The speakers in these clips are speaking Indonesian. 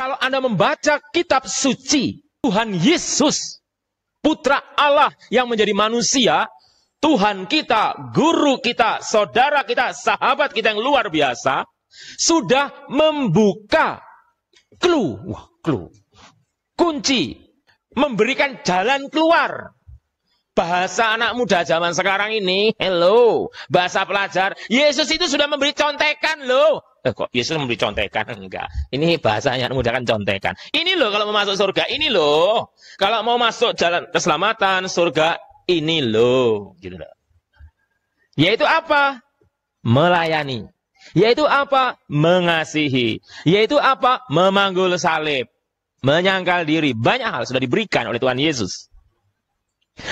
Kalau Anda membaca kitab suci, Tuhan Yesus, putra Allah yang menjadi manusia, Tuhan kita, guru kita, saudara kita, sahabat kita yang luar biasa, sudah membuka clue, wah clue, kunci, memberikan jalan keluar. Bahasa anak muda zaman sekarang ini, hello, bahasa pelajar, Yesus itu sudah memberi contekan loh eh kok Yesus memberi contekan enggak ini bahasanya menggunakan contekan ini loh kalau mau masuk surga ini loh kalau mau masuk jalan keselamatan surga ini loh gitu loh yaitu apa melayani yaitu apa mengasihi yaitu apa memanggul salib menyangkal diri banyak hal sudah diberikan oleh Tuhan Yesus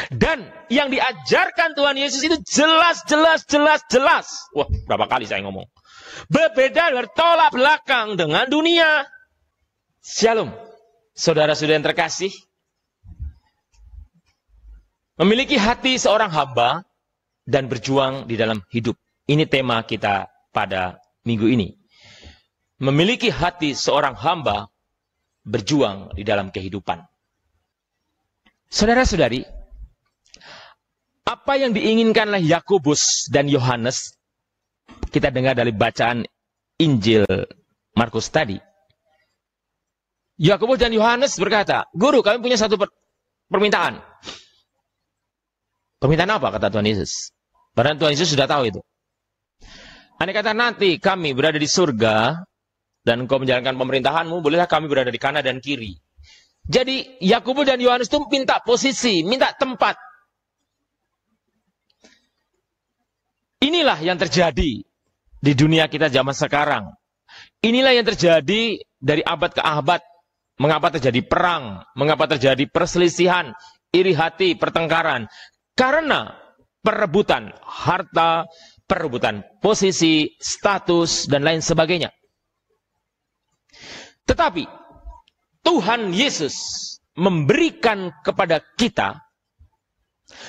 dan yang diajarkan Tuhan Yesus itu jelas, jelas, jelas, jelas. Wah, berapa kali saya ngomong. Berbeda bertolak belakang dengan dunia. Shalom. Saudara-saudara yang terkasih. Memiliki hati seorang hamba dan berjuang di dalam hidup. Ini tema kita pada minggu ini. Memiliki hati seorang hamba berjuang di dalam kehidupan. Saudara-saudari, apa yang diinginkanlah Yakobus dan Yohanes kita dengar dari bacaan Injil Markus tadi. Yakobus dan Yohanes berkata, Guru kami punya satu per permintaan. Permintaan apa kata Tuhan Yesus? Padahal Tuhan Yesus sudah tahu itu. Andai kata nanti kami berada di surga dan engkau menjalankan pemerintahanmu, bolehlah kami berada di kanan dan kiri. Jadi Yakubus dan Yohanes itu minta posisi, minta tempat. Inilah yang terjadi di dunia kita zaman sekarang. Inilah yang terjadi dari abad ke abad. Mengapa terjadi perang? Mengapa terjadi perselisihan, iri hati, pertengkaran? Karena perebutan harta, perebutan posisi, status, dan lain sebagainya. Tetapi Tuhan Yesus memberikan kepada kita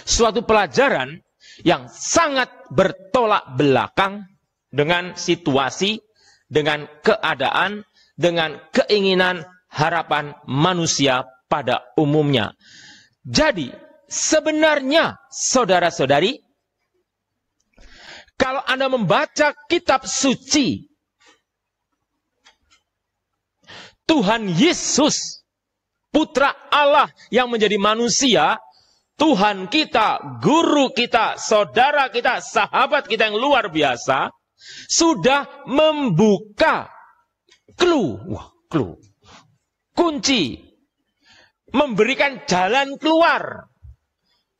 suatu pelajaran yang sangat bertolak belakang dengan situasi, dengan keadaan, dengan keinginan, harapan manusia pada umumnya. Jadi, sebenarnya saudara-saudari, kalau Anda membaca kitab suci, Tuhan Yesus, putra Allah yang menjadi manusia, Tuhan kita, guru kita, saudara kita, sahabat kita yang luar biasa, sudah membuka clue, wah, clue, kunci, memberikan jalan keluar.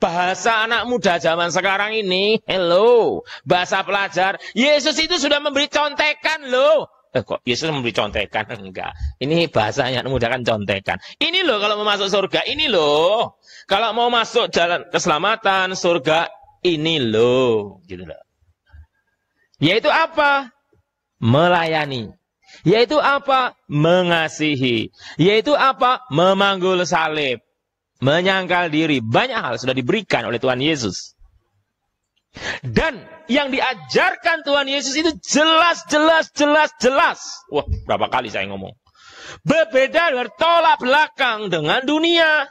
Bahasa anak muda zaman sekarang ini, hello, bahasa pelajar, Yesus itu sudah memberi contekan loh. Eh kok Yesus memberi contekan? Enggak. Ini bahasanya memudahkan contekan. Ini loh kalau mau masuk surga, ini loh. Kalau mau masuk jalan keselamatan surga, ini loh. Gitu loh. Yaitu apa? Melayani. Yaitu apa? Mengasihi. Yaitu apa? Memanggul salib. Menyangkal diri. Banyak hal sudah diberikan oleh Tuhan Yesus. Dan yang diajarkan Tuhan Yesus itu jelas, jelas, jelas, jelas. Wah, berapa kali saya ngomong. Berbeda bertolak belakang dengan dunia.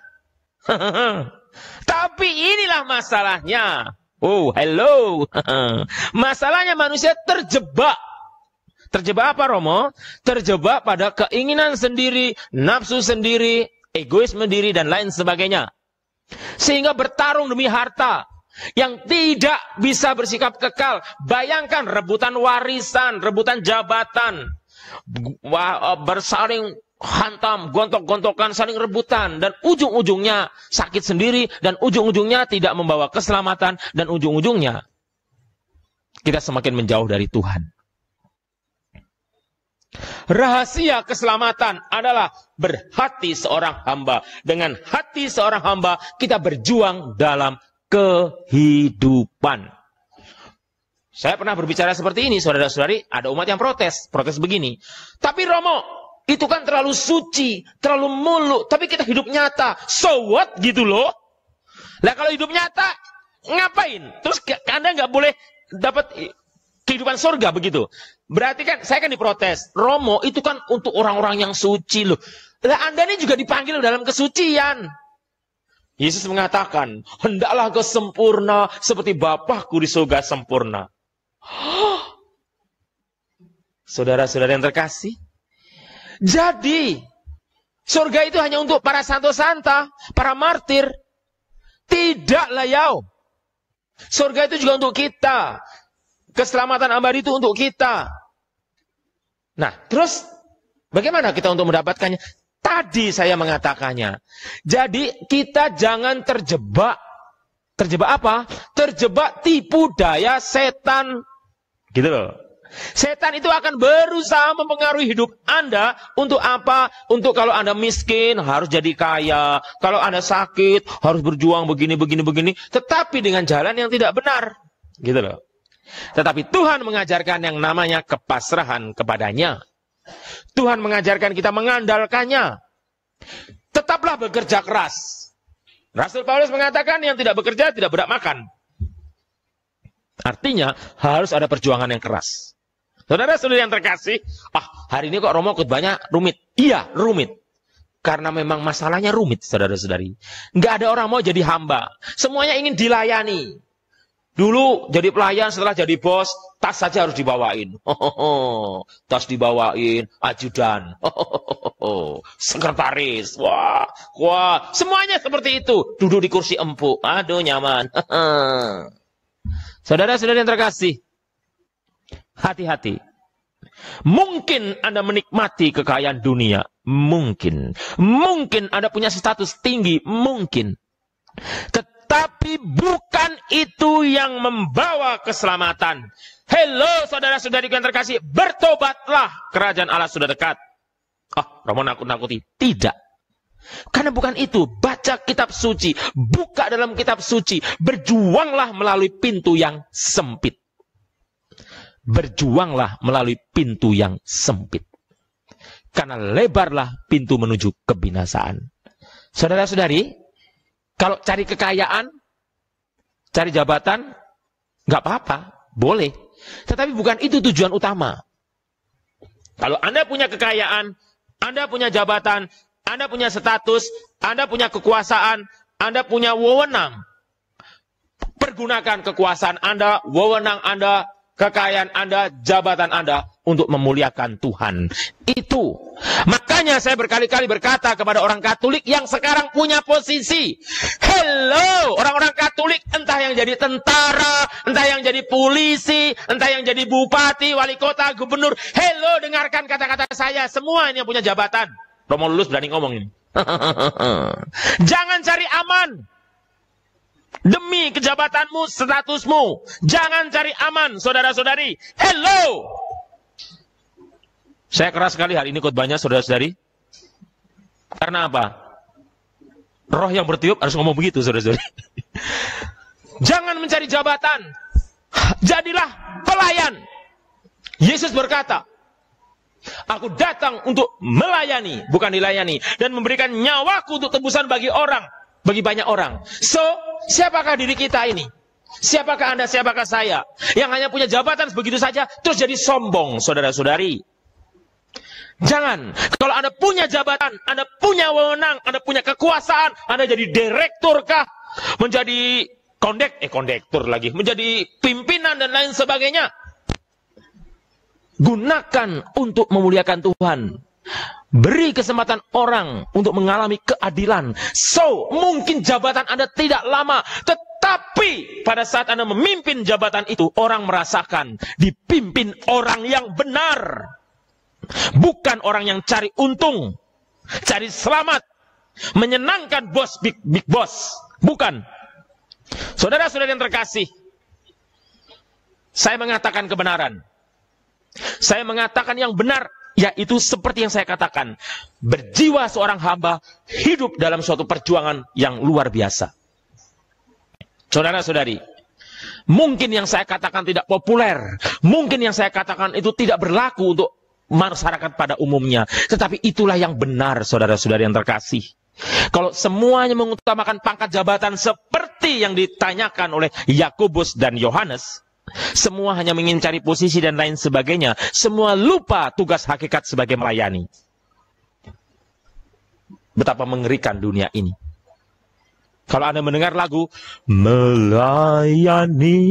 Tapi inilah masalahnya. Oh, hello. masalahnya manusia terjebak. Terjebak apa Romo? Terjebak pada keinginan sendiri, nafsu sendiri, egoisme diri, dan lain sebagainya. Sehingga bertarung demi harta, yang tidak bisa bersikap kekal. Bayangkan rebutan warisan, rebutan jabatan, eh, bersaling hantam, gontok-gontokan, saling rebutan dan ujung-ujungnya sakit sendiri dan ujung-ujungnya tidak membawa keselamatan dan ujung-ujungnya kita semakin menjauh dari Tuhan. Rahasia keselamatan adalah berhati seorang hamba. Dengan hati seorang hamba kita berjuang dalam kehidupan. Saya pernah berbicara seperti ini, saudara-saudari, ada umat yang protes, protes begini. Tapi Romo, itu kan terlalu suci, terlalu mulu. tapi kita hidup nyata. So what gitu loh. Lah kalau hidup nyata, ngapain? Terus Anda nggak boleh dapat eh, kehidupan surga begitu. Berarti kan saya kan diprotes. Romo itu kan untuk orang-orang yang suci loh. Lah Anda ini juga dipanggil dalam kesucian. Yesus mengatakan, hendaklah kau sempurna seperti Bapakku di surga sempurna. Saudara-saudara yang terkasih. Jadi, surga itu hanya untuk para santo-santa, para martir. Tidak layau. Surga itu juga untuk kita. Keselamatan abadi itu untuk kita. Nah, terus bagaimana kita untuk mendapatkannya? Tadi saya mengatakannya. Jadi kita jangan terjebak. Terjebak apa? Terjebak tipu daya setan. Gitu loh. Setan itu akan berusaha mempengaruhi hidup Anda untuk apa? Untuk kalau Anda miskin harus jadi kaya, kalau Anda sakit harus berjuang begini begini begini, tetapi dengan jalan yang tidak benar. Gitu loh. Tetapi Tuhan mengajarkan yang namanya kepasrahan kepadanya. Tuhan mengajarkan kita mengandalkannya. Tetaplah bekerja keras. Rasul Paulus mengatakan yang tidak bekerja tidak berat makan. Artinya harus ada perjuangan yang keras. Saudara-saudara yang terkasih, ah hari ini kok Romo banyak rumit. Iya, rumit. Karena memang masalahnya rumit, saudara-saudari. Nggak ada orang mau jadi hamba. Semuanya ingin dilayani. Dulu jadi pelayan, setelah jadi bos, tas saja harus dibawain. tas dibawain, ajudan, sekretaris, wah, wah, semuanya seperti itu. Duduk di kursi empuk, aduh nyaman. Saudara-saudara yang terkasih, hati-hati. Mungkin Anda menikmati kekayaan dunia, mungkin. Mungkin Anda punya status tinggi, mungkin. Tetapi tapi bukan itu yang membawa keselamatan. Hello saudara-saudari yang terkasih, bertobatlah kerajaan Allah sudah dekat. Ah, oh, Romo nakut-nakuti. Tidak. Karena bukan itu, baca kitab suci, buka dalam kitab suci, berjuanglah melalui pintu yang sempit. Berjuanglah melalui pintu yang sempit. Karena lebarlah pintu menuju kebinasaan. Saudara-saudari, kalau cari kekayaan, cari jabatan, nggak apa-apa, boleh. Tetapi bukan itu tujuan utama. Kalau Anda punya kekayaan, Anda punya jabatan, Anda punya status, Anda punya kekuasaan, Anda punya wewenang. Pergunakan kekuasaan Anda, wewenang Anda, kekayaan Anda, jabatan Anda untuk memuliakan Tuhan. Itu. Makanya saya berkali-kali berkata kepada orang Katolik yang sekarang punya posisi. Hello, orang-orang Katolik entah yang jadi tentara, entah yang jadi polisi, entah yang jadi bupati, wali kota, gubernur. Hello, dengarkan kata-kata saya. Semua ini yang punya jabatan. Romo Lulus berani ngomong ini. Jangan cari aman. Demi kejabatanmu, statusmu. Jangan cari aman, saudara-saudari. Hello! Saya keras sekali hari ini khotbahnya, saudara-saudari. Karena apa? Roh yang bertiup harus ngomong begitu, saudara-saudari. Jangan mencari jabatan. Jadilah pelayan. Yesus berkata, Aku datang untuk melayani, bukan dilayani. Dan memberikan nyawaku untuk tebusan bagi orang. Bagi banyak orang. So, Siapakah diri kita ini? Siapakah Anda, siapakah saya? Yang hanya punya jabatan begitu saja, terus jadi sombong, saudara-saudari. Jangan. Kalau Anda punya jabatan, Anda punya wewenang, Anda punya kekuasaan, Anda jadi direktur kah? Menjadi kondek, eh kondektur lagi, menjadi pimpinan dan lain sebagainya. Gunakan untuk memuliakan Tuhan. Beri kesempatan orang untuk mengalami keadilan. So, mungkin jabatan Anda tidak lama, tetapi pada saat Anda memimpin jabatan itu, orang merasakan dipimpin orang yang benar. Bukan orang yang cari untung, cari selamat, menyenangkan bos big, big boss. Bukan. Saudara-saudara yang terkasih, saya mengatakan kebenaran. Saya mengatakan yang benar yaitu seperti yang saya katakan, berjiwa seorang hamba hidup dalam suatu perjuangan yang luar biasa. Saudara-saudari, mungkin yang saya katakan tidak populer, mungkin yang saya katakan itu tidak berlaku untuk masyarakat pada umumnya, tetapi itulah yang benar saudara-saudari yang terkasih. Kalau semuanya mengutamakan pangkat jabatan seperti yang ditanyakan oleh Yakobus dan Yohanes, semua hanya ingin cari posisi dan lain sebagainya. Semua lupa tugas hakikat sebagai melayani. Betapa mengerikan dunia ini. Kalau Anda mendengar lagu melayani,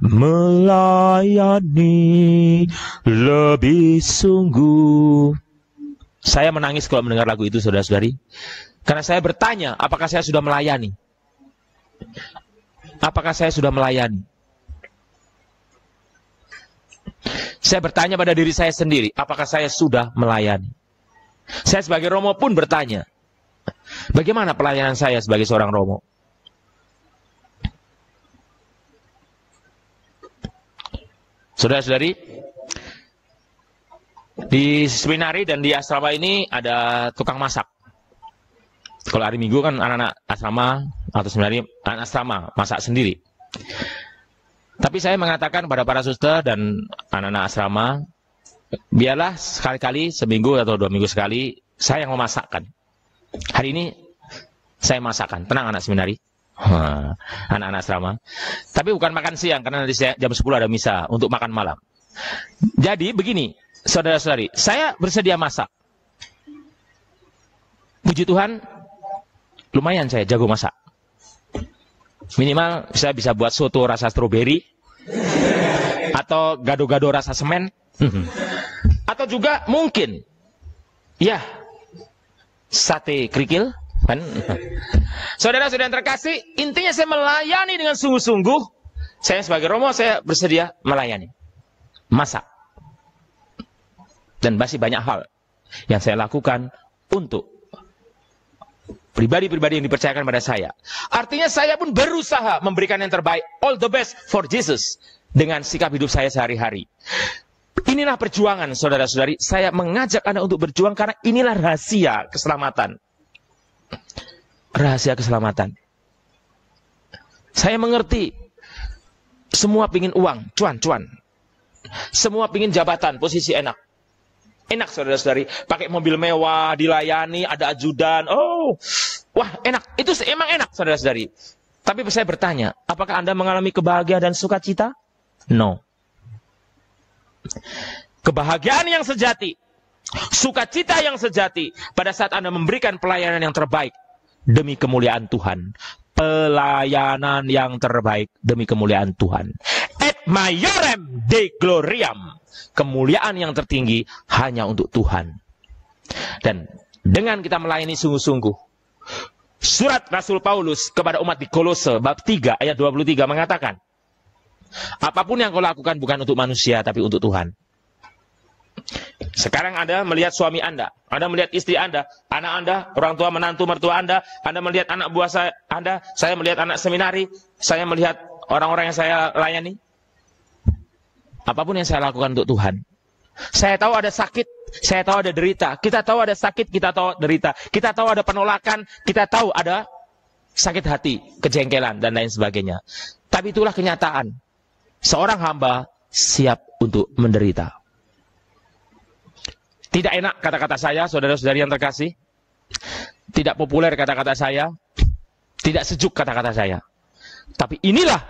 melayani lebih sungguh. Saya menangis kalau mendengar lagu itu, saudara-saudari. Karena saya bertanya, apakah saya sudah melayani? Apakah saya sudah melayani? Saya bertanya pada diri saya sendiri, apakah saya sudah melayani? Saya sebagai Romo pun bertanya, bagaimana pelayanan saya sebagai seorang Romo? Saudara-saudari, di seminari dan di asrama ini ada tukang masak. Kalau hari Minggu kan anak-anak asrama atau seminari anak asrama masak sendiri. Tapi saya mengatakan pada para suster dan anak-anak asrama, biarlah sekali-kali seminggu atau dua minggu sekali saya yang memasakkan. Hari ini saya masakkan. tenang anak seminari, anak-anak asrama. Tapi bukan makan siang karena nanti jam 10 ada misa untuk makan malam. Jadi begini, saudara-saudari, saya bersedia masak. Puji Tuhan, lumayan saya jago masak. Minimal saya bisa buat soto rasa stroberi atau gado-gado rasa semen. atau juga mungkin ya sate kerikil kan? saudara-saudara yang terkasih intinya saya melayani dengan sungguh-sungguh saya sebagai romo saya bersedia melayani masak dan masih banyak hal yang saya lakukan untuk pribadi-pribadi yang dipercayakan pada saya. Artinya saya pun berusaha memberikan yang terbaik, all the best for Jesus dengan sikap hidup saya sehari-hari. Inilah perjuangan saudara-saudari, saya mengajak Anda untuk berjuang karena inilah rahasia keselamatan. Rahasia keselamatan. Saya mengerti semua pingin uang, cuan, cuan. Semua pingin jabatan, posisi enak. Enak saudara-saudari, pakai mobil mewah, dilayani, ada ajudan. Oh, wah enak. Itu emang enak saudara-saudari. Tapi saya bertanya, apakah Anda mengalami kebahagiaan dan sukacita? No. Kebahagiaan yang sejati, sukacita yang sejati pada saat Anda memberikan pelayanan yang terbaik demi kemuliaan Tuhan. Pelayanan yang terbaik demi kemuliaan Tuhan mayorem de gloriam. Kemuliaan yang tertinggi hanya untuk Tuhan. Dan dengan kita melayani sungguh-sungguh. Surat Rasul Paulus kepada umat di Kolose bab 3 ayat 23 mengatakan, apapun yang kau lakukan bukan untuk manusia tapi untuk Tuhan. Sekarang Anda melihat suami Anda, Anda melihat istri Anda, anak Anda, orang tua menantu mertua Anda, Anda melihat anak buah saya, Anda, saya melihat anak seminari, saya melihat orang-orang yang saya layani. Apapun yang saya lakukan untuk Tuhan. Saya tahu ada sakit, saya tahu ada derita. Kita tahu ada sakit, kita tahu derita. Kita tahu ada penolakan, kita tahu ada sakit hati, kejengkelan, dan lain sebagainya. Tapi itulah kenyataan. Seorang hamba siap untuk menderita. Tidak enak kata-kata saya, saudara-saudari yang terkasih. Tidak populer kata-kata saya. Tidak sejuk kata-kata saya. Tapi inilah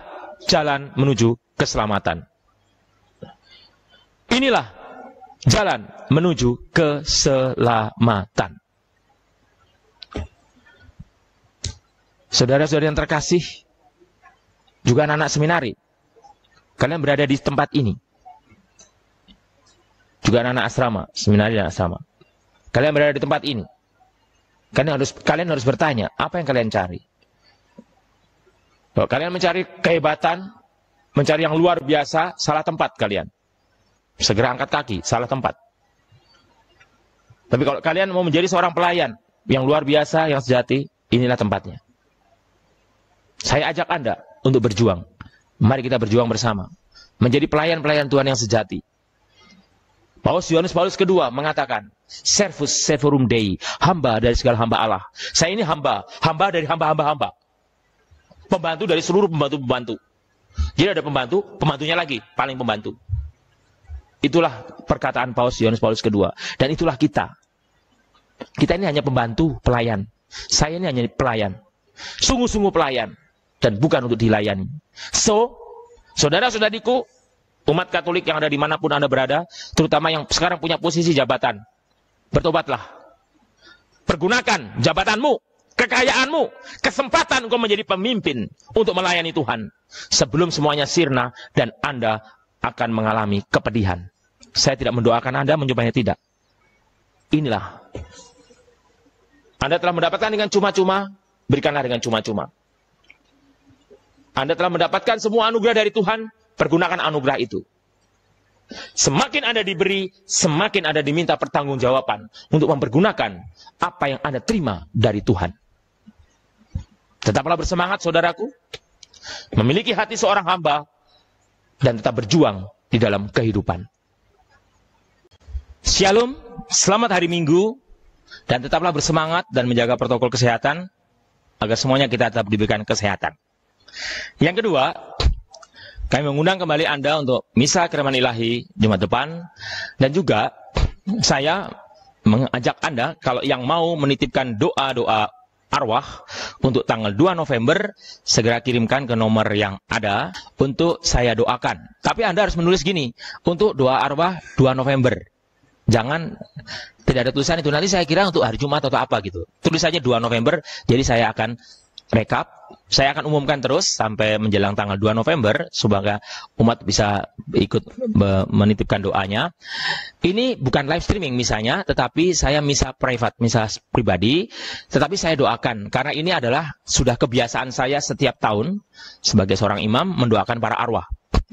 jalan menuju keselamatan. Inilah jalan menuju keselamatan. saudara saudara yang terkasih, juga anak-anak seminari, kalian berada di tempat ini. Juga anak-anak asrama, seminari dan asrama. Kalian berada di tempat ini. Kalian harus kalian harus bertanya, apa yang kalian cari? Kalau kalian mencari kehebatan, mencari yang luar biasa, salah tempat kalian segera angkat kaki, salah tempat. Tapi kalau kalian mau menjadi seorang pelayan yang luar biasa, yang sejati, inilah tempatnya. Saya ajak Anda untuk berjuang. Mari kita berjuang bersama. Menjadi pelayan-pelayan Tuhan yang sejati. Paus Yohanes Paulus kedua mengatakan, Servus Severum Dei, hamba dari segala hamba Allah. Saya ini hamba, hamba dari hamba-hamba-hamba. Pembantu dari seluruh pembantu-pembantu. Jadi ada pembantu, pembantunya lagi, paling pembantu. Itulah perkataan Paus Yohanes Paulus kedua. Dan itulah kita. Kita ini hanya pembantu, pelayan. Saya ini hanya pelayan. Sungguh-sungguh pelayan. Dan bukan untuk dilayani. So, saudara-saudariku, umat Katolik yang ada di dimanapun Anda berada, terutama yang sekarang punya posisi jabatan, bertobatlah. Pergunakan jabatanmu, kekayaanmu, kesempatan engkau menjadi pemimpin untuk melayani Tuhan. Sebelum semuanya sirna dan Anda akan mengalami kepedihan. Saya tidak mendoakan Anda mencobanya tidak. Inilah. Anda telah mendapatkan dengan cuma-cuma, berikanlah dengan cuma-cuma. Anda telah mendapatkan semua anugerah dari Tuhan, pergunakan anugerah itu. Semakin Anda diberi, semakin Anda diminta pertanggungjawaban untuk mempergunakan apa yang Anda terima dari Tuhan. Tetaplah bersemangat saudaraku, memiliki hati seorang hamba dan tetap berjuang di dalam kehidupan. Shalom, selamat hari Minggu, dan tetaplah bersemangat dan menjaga protokol kesehatan, agar semuanya kita tetap diberikan kesehatan. Yang kedua, kami mengundang kembali Anda untuk Misa Keraman Ilahi Jumat depan, dan juga saya mengajak Anda kalau yang mau menitipkan doa-doa arwah untuk tanggal 2 November segera kirimkan ke nomor yang ada untuk saya doakan. Tapi Anda harus menulis gini, untuk doa arwah 2 November. Jangan tidak ada tulisan itu nanti saya kira untuk hari Jumat atau apa gitu. Tulis saja 2 November. Jadi saya akan rekap. Saya akan umumkan terus sampai menjelang tanggal 2 November supaya umat bisa ikut menitipkan doanya. Ini bukan live streaming misalnya, tetapi saya misa privat, misa pribadi, tetapi saya doakan karena ini adalah sudah kebiasaan saya setiap tahun sebagai seorang imam mendoakan para arwah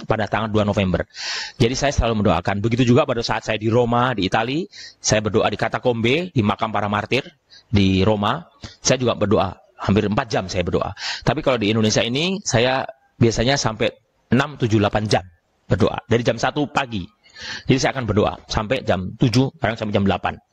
pada tanggal 2 November. Jadi saya selalu mendoakan. Begitu juga pada saat saya di Roma, di Itali, saya berdoa di Katakombe, di makam para martir di Roma. Saya juga berdoa, hampir 4 jam saya berdoa. Tapi kalau di Indonesia ini, saya biasanya sampai 6, 7, 8 jam berdoa. Dari jam 1 pagi. Jadi saya akan berdoa sampai jam 7, kadang sampai jam 8.